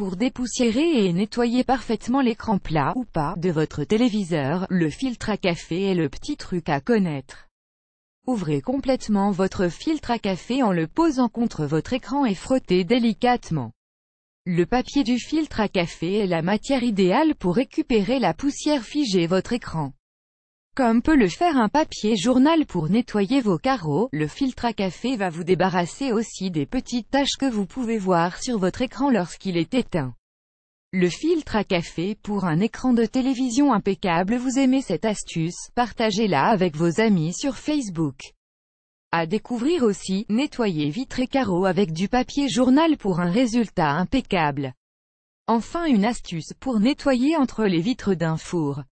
pour dépoussiérer et nettoyer parfaitement l'écran plat ou pas de votre téléviseur, le filtre à café est le petit truc à connaître. Ouvrez complètement votre filtre à café en le posant contre votre écran et frottez délicatement. Le papier du filtre à café est la matière idéale pour récupérer la poussière figée votre écran. Comme peut le faire un papier journal pour nettoyer vos carreaux, le filtre à café va vous débarrasser aussi des petites taches que vous pouvez voir sur votre écran lorsqu'il est éteint. Le filtre à café pour un écran de télévision impeccable Vous aimez cette astuce, partagez-la avec vos amis sur Facebook. À découvrir aussi, nettoyer vitres et carreaux avec du papier journal pour un résultat impeccable. Enfin une astuce pour nettoyer entre les vitres d'un four.